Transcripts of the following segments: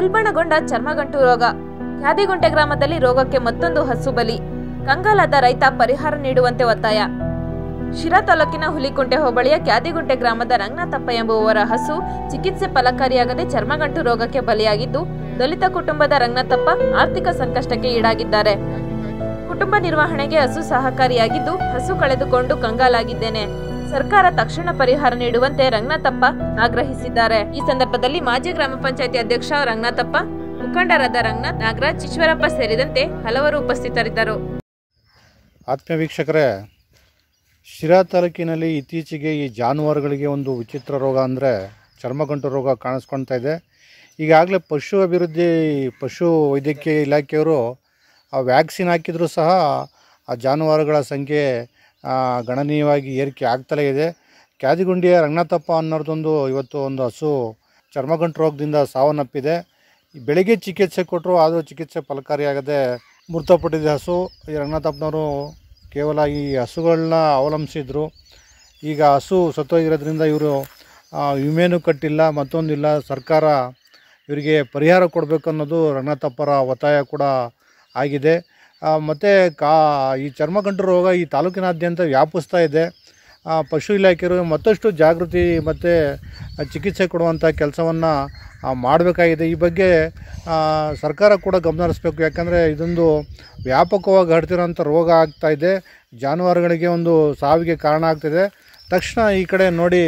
ಉಲ್ಬಣಗೊಂಡ ಚರ್ಮಗಂಟು ರೋಗ ಖ್ಯಾದಿಗುಂಟೆ ಗ್ರಾಮದಲ್ಲಿ ರೋಗಕ್ಕೆ ಮತ್ತೊಂದು ಹಸು ಬಲಿ ಕಂಗಾಲಾದ ರೈತ ಪರಿಹಾರ ನೀಡುವಂತೆ ಒತ್ತಾಯ ಶಿರಾ ತಾಲೂಕಿನ ಹುಲಿಕುಂಟೆ ಹೋಬಳಿಯ ಖ್ಯಾದಿಗುಂಟೆ ಗ್ರಾಮದ ರಂಗನಾಥಪ್ಪ ಎಂಬುವವರ ಹಸು ಚಿಕಿತ್ಸೆ ಫಲಕಾರಿಯಾಗದೆ ಚರ್ಮಗಂಟು ರೋಗಕ್ಕೆ ಬಲಿಯಾಗಿದ್ದು ದಲಿತ ಕುಟುಂಬದ ರಂಗನಾಥಪ್ಪ ಆರ್ಥಿಕ ಸಂಕಷ್ಟಕ್ಕೆ ಈಡಾಗಿದ್ದಾರೆ ಕುಟುಂಬ ನಿರ್ವಹಣೆಗೆ ಹಸು ಸಹಕಾರಿಯಾಗಿದ್ದು ಹಸು ಕಳೆದುಕೊಂಡು ಕಂಗಾಲಾಗಿದ್ದೇನೆ ಸರ್ಕಾರ ತಕ್ಷಣ ಪರಿಹಾರ ನೀಡುವಂತೆ ರಂಗನಾಥಪ್ಪ ಆಗ್ರಹಿಸಿದ್ದಾರೆ ಈ ಸಂದರ್ಭದಲ್ಲಿ ಮಾಜಿ ಗ್ರಾಮ ಪಂಚಾಯತಿ ಅಧ್ಯಕ್ಷ ರಂಗನಾಥಪ್ಪ ಮುಖಂಡರಾದ ರಂಗನಾಥ್ ನಾಗರಾಜ್ ಈಶ್ವರಪ್ಪ ಸೇರಿದಂತೆ ಹಲವರು ಉಪಸ್ಥಿತರಿದ್ದರು ಆತ್ಮವೀಕ್ಷಕರೇ ವೀಕ್ಷಕರೇ ಶಿರಾ ತಾಲೂಕಿನಲ್ಲಿ ಇತ್ತೀಚೆಗೆ ಈ ಜಾನುವಾರುಗಳಿಗೆ ಒಂದು ವಿಚಿತ್ರ ರೋಗ ಅಂದರೆ ಚರ್ಮಗಂಟು ರೋಗ ಕಾಣಿಸ್ಕೊಳ್ತಾ ಇದೆ ಈಗಾಗಲೇ ಪಶು ಅಭಿವೃದ್ಧಿ ಪಶು ವೈದ್ಯಕೀಯ ಇಲಾಖೆಯವರು ಆ ವ್ಯಾಕ್ಸಿನ್ ಹಾಕಿದರೂ ಸಹ ಆ ಜಾನುವಾರುಗಳ ಸಂಖ್ಯೆ ಗಣನೀಯವಾಗಿ ಏರಿಕೆ ಆಗ್ತಲೇ ಇದೆ ಕ್ಯಾದಿಗುಂಡಿಯ ರಂಗನಾಥಪ್ಪ ಅನ್ನೋದೊಂದು ಇವತ್ತು ಒಂದು ಹಸು ಚರ್ಮಗಂಟು ರೋಗದಿಂದ ಸಾವನ್ನಪ್ಪಿದೆ ಬೆಳಿಗ್ಗೆ ಚಿಕಿತ್ಸೆ ಕೊಟ್ಟರು ಆದರೂ ಚಿಕಿತ್ಸೆ ಫಲಕಾರಿಯಾಗದೆ ಮೃತಪಟ್ಟಿದ್ದ ಹಸು ಈ ರಂಗನಾಥಪ್ಪನವರು ಕೇವಲ ಈ ಹಸುಗಳನ್ನ ಅವಲಂಬಿಸಿದ್ರು ಈಗ ಹಸು ಸತ್ತೋಗಿರೋದ್ರಿಂದ ಇವರು ವಿಮೆನೂ ಕಟ್ಟಿಲ್ಲ ಮತ್ತೊಂದಿಲ್ಲ ಸರ್ಕಾರ ಇವರಿಗೆ ಪರಿಹಾರ ಕೊಡಬೇಕನ್ನೋದು ರಂಗನಾಥಪ್ಪರ ಒತ್ತಾಯ ಕೂಡ ಆಗಿದೆ ಮತ್ತು ಕಾ ಈ ಚರ್ಮಗಂಟು ರೋಗ ಈ ತಾಲೂಕಿನಾದ್ಯಂತ ವ್ಯಾಪಿಸ್ತಾ ಇದೆ ಪಶು ಇಲಾಖೆಯರು ಮತ್ತಷ್ಟು ಜಾಗೃತಿ ಮತ್ತು ಚಿಕಿತ್ಸೆ ಕೊಡುವಂಥ ಕೆಲಸವನ್ನು ಮಾಡಬೇಕಾಗಿದೆ ಈ ಬಗ್ಗೆ ಸರ್ಕಾರ ಕೂಡ ಗಮನ ಹರಿಸ್ಬೇಕು ಯಾಕಂದರೆ ಇದೊಂದು ವ್ಯಾಪಕವಾಗಿ ಹಡ್ತಿರೋಂಥ ರೋಗ ಆಗ್ತಾಯಿದೆ ಜಾನುವಾರುಗಳಿಗೆ ಒಂದು ಸಾವಿಗೆ ಕಾರಣ ಆಗ್ತಿದೆ ತಕ್ಷಣ ಈ ಕಡೆ ನೋಡಿ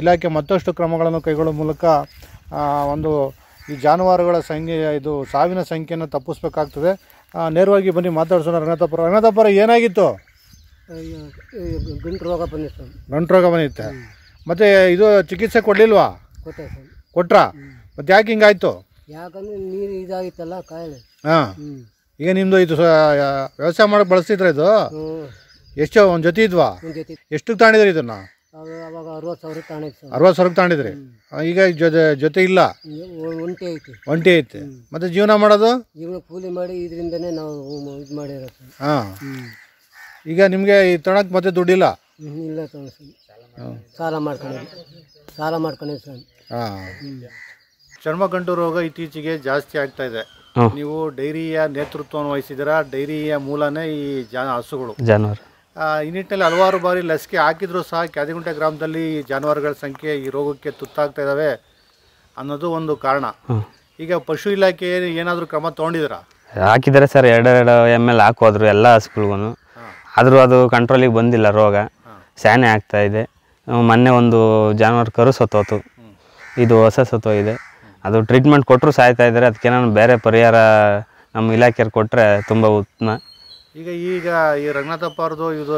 ಇಲಾಖೆ ಮತ್ತಷ್ಟು ಕ್ರಮಗಳನ್ನು ಕೈಗೊಳ್ಳುವ ಮೂಲಕ ಒಂದು ಈ ಜಾನುವಾರುಗಳ ಸಂಖ್ಯೆ ಇದು ಸಾವಿನ ಸಂಖ್ಯೆಯನ್ನು ತಪ್ಪಿಸ್ಬೇಕಾಗ್ತದೆ ನೇರವಾಗಿ ಬನ್ನಿ ಮಾತಾಡ್ಸೋಣ ರಂಗನಾಥಪುರ ರಂಗನಾಥಪುರ ಏನಾಗಿತ್ತು ಗಂಟು ರೋಗ ಬಂದಿತ್ತು ಗಂಟು ರೋಗ ಬಂದಿತ್ತೆ ಮತ್ತು ಇದು ಚಿಕಿತ್ಸೆ ಕೊಡ್ಲಿಲ್ವಾ ಕೊಟ್ಟೆ ಸರ್ ಕೊಟ್ರಾ ಮತ್ತು ಯಾಕೆ ಹಿಂಗಾಯ್ತು ಯಾಕಂದ್ರೆ ನೀರು ಹಾಂ ಈಗ ನಿಮ್ಮದು ಇದು ವ್ಯವಸಾಯ ಮಾಡಕ್ ಬಳಸ್ತಿದ್ರ ಇದು ಎಷ್ಟು ಒಂದು ಜೊತೆ ಇದ್ವಾ ಎಷ್ಟಕ್ಕೆ ತಾಣಿದ್ರಿ ಇದನ್ನ ಅವಾಗ ಅರವತ್ತು ಸಾವಿರ ತಗೊಂಡಿತ್ತು ಸರ್ ಅರವತ್ತು ಸಾವಿರಕ್ಕೆ ಈಗ ಜೊತೆ ಜೊತೆ ಇಲ್ಲ ಒಂಟಿ ಐತಿ ಒಂಟಿ ಐತೆ ಮತ್ತೆ ಜೀವನ ಮಾಡೋದು ಜೀವನ ಕೂಲಿ ಮಾಡಿ ಇದರಿಂದನೇ ನಾವು ಇದು ಮಾಡಿರೋ ಸರ್ ಹಾಂ ಈಗ ನಿಮಗೆ ಈ ತೊಳಕ್ಕೆ ಮತ್ತೆ ದುಡ್ಡಿಲ್ಲ ಇಲ್ಲ ಸಾಲ ಮಾಡ್ಕೊಂಡಿದ್ದೆ ಸಾಲ ಮಾಡ್ಕೊಂಡಿದ್ದೆ ಸರ್ ಹಾಂ ಚರ್ಮ ಚರ್ಮಗಂಟು ರೋಗ ಇತ್ತೀಚೆಗೆ ಜಾಸ್ತಿ ಆಗ್ತಾ ಇದೆ ನೀವು ಡೈರಿಯ ನೇತೃತ್ವವನ್ನು ವಹಿಸಿದಿರಾ ಡೈರಿಯ ಮೂಲನೇ ಈ ಜಾ ಹಸುಗಳು ಜಾನುವಾರು ಈ ನಿಟ್ಟಿನಲ್ಲಿ ಹಲವಾರು ಬಾರಿ ಲಸಿಕೆ ಹಾಕಿದ್ರು ಸಹ ಕ್ಯಾದಿಗುಂಟೆ ಗ್ರಾಮದಲ್ಲಿ ಜಾನುವಾರುಗಳ ಸಂಖ್ಯೆ ಈ ರೋಗಕ್ಕೆ ತುತ್ತಾಗ್ತಾ ಇದ್ದಾವೆ ಅನ್ನೋದು ಒಂದು ಕಾರಣ ಈಗ ಪಶು ಇಲಾಖೆ ಏನಾದರೂ ಕ್ರಮ ತಗೊಂಡಿದ್ರಾ ಹಾಕಿದರೆ ಸರ್ ಎರಡು ಎರಡು ಎಮ್ ಎಲ್ ಹಾಕೋದ್ರು ಎಲ್ಲ ಹಸುಗಳಿಗೂ ಆದರೂ ಅದು ಕಂಟ್ರೋಲಿಗೆ ಬಂದಿಲ್ಲ ರೋಗ ಸ್ಯಾನೆ ಆಗ್ತಾ ಇದೆ ಮೊನ್ನೆ ಒಂದು ಜಾನುವಾರು ಕರು ಸತ್ತೋತು ಇದು ಹೊಸ ಸತ್ತೋಗಿದೆ ಅದು ಟ್ರೀಟ್ಮೆಂಟ್ ಕೊಟ್ಟರು ಸಾಯ್ತಾ ಇದ್ದಾರೆ ಅದಕ್ಕೆ ನಾನು ಬೇರೆ ಪರಿಹಾರ ನಮ್ಮ ಇಲಾಖೆಯವ್ರು ಕೊಟ್ಟರೆ ತುಂಬ ಉತ್ತಮ ಈಗ ಈಗ ಈ ರಂಗನಾಥಪ್ಪ ಅವ್ರದ್ದು ಇದು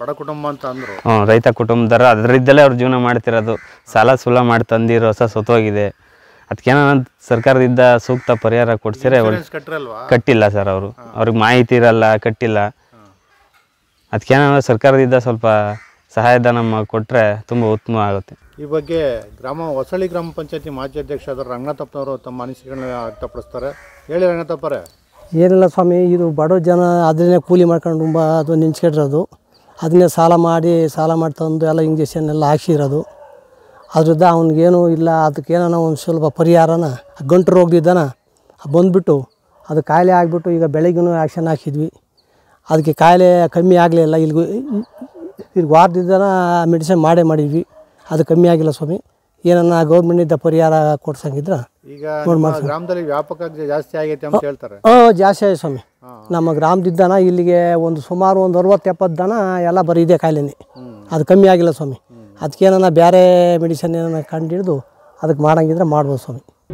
ಬಡ ಕುಟುಂಬ ಅಂತ ಅಂದ್ರು ಹ್ಞೂ ರೈತ ಕುಟುಂಬದಾರ ಅದರಿಂದಲೇ ಅವ್ರು ಜೀವನ ಮಾಡ್ತಿರೋದು ಸಾಲ ಸುಲ ಮಾಡಿ ತಂದಿರೋ ಹೊಸ ಸೊತ್ತೋಗಿದೆ ಅದಕ್ಕೇನೋ ಸರ್ಕಾರದಿಂದ ಸೂಕ್ತ ಪರಿಹಾರ ಕೊಡ್ಸಿದ್ರೆ ಕಟ್ಟಿಲ್ಲ ಸರ್ ಅವರು ಅವ್ರಿಗೆ ಮಾಹಿತಿ ಇರಲ್ಲ ಕಟ್ಟಿಲ್ಲ ಅದಕ್ಕೇನೋ ಸರ್ಕಾರದಿಂದ ಸ್ವಲ್ಪ ಸಹಾಯಧನ ಕೊಟ್ರೆ ತುಂಬಾ ಉತ್ತಮ ಆಗುತ್ತೆ ಈ ಬಗ್ಗೆ ಗ್ರಾಮ ಹೊಸಳ್ಳಿ ಗ್ರಾಮ ಪಂಚಾಯತಿ ಮಾಜಿ ಅಧ್ಯಕ್ಷ ರಂಗನಾಥಪ್ಪನವರು ತಮ್ಮ ಅನಿಸಿಕೆಗಳನ್ನ ವ್ಯಕ್ತಪಡಿಸ್ತಾರೆ ಹೇಳಿ ರಂಗನಾಥಪ್ಪರೇ ಏನಿಲ್ಲ ಸ್ವಾಮಿ ಇದು ಬಡ ಜನ ಅದನ್ನೇ ಕೂಲಿ ಮಾಡ್ಕೊಂಡು ತುಂಬ ಅದು ನಿಂಚ್ಕೊಂಡಿರೋದು ಅದನ್ನೇ ಸಾಲ ಮಾಡಿ ಸಾಲ ಮಾಡಿ ತಂದು ಎಲ್ಲ ಇಂಜೆಕ್ಷನ್ ಎಲ್ಲ ಹಾಕ್ಸಿರೋದು ಅದರಿಂದ ಅವ್ನಿಗೇನು ಇಲ್ಲ ಅದಕ್ಕೆ ಏನೋ ಒಂದು ಸ್ವಲ್ಪ ಪರಿಹಾರನ ಗಂಟು ರೋಗದಿದ್ದಾನ ಬಂದುಬಿಟ್ಟು ಅದು ಕಾಯಿಲೆ ಆಗಿಬಿಟ್ಟು ಈಗ ಬೆಳಗ್ಗೆನೂ ಆ್ಯಕ್ಷನ್ ಹಾಕಿದ್ವಿ ಅದಕ್ಕೆ ಕಾಯಿಲೆ ಕಮ್ಮಿ ಆಗಲಿಲ್ಲ ಇಲ್ಲಿಗೂ ಇಲ್ಲಿಗೆ ವಾರದಿಂದ ಮೆಡಿಸಿನ್ ಮಾಡೇ ಮಾಡಿದ್ವಿ ಅದು ಕಮ್ಮಿ ಆಗಿಲ್ಲ ಸ್ವಾಮಿ ಏನನ್ನ ಗೌರ್ಮೆಂಟಿಂದ ಪರಿಹಾರ ಕೊಡ್ಸಂಗಿದ್ರೆ ಈಗ ಗ್ರಾಮದಲ್ಲಿ ವ್ಯಾಪಕ ಜಾಸ್ತಿ ಆಗೈತೆ ಅಂತ ಹೇಳ್ತಾರೆ ಓ ಜಾಸ್ತಿ ಆಗಿದೆ ಸ್ವಾಮಿ ನಮ್ಮ ಗ್ರಾಮದಿದ್ದನ ಇಲ್ಲಿಗೆ ಒಂದು ಸುಮಾರು ಒಂದು ಎಪ್ಪತ್ತು ದನ ಎಲ್ಲ ಬರೀ ಇದೆ ಕಾಯಿಲೆನೇ ಅದು ಕಮ್ಮಿ ಆಗಿಲ್ಲ ಸ್ವಾಮಿ ಅದಕ್ಕೆ ಏನನ್ನ ಬೇರೆ ಮೆಡಿಸಿನ್ ಏನನ್ನ ಕಂಡು ಹಿಡಿದು ಅದಕ್ಕೆ ಮಾಡಂಗಿದ್ರೆ ಮಾಡ್ಬೋದು ಸ್ವಾಮಿ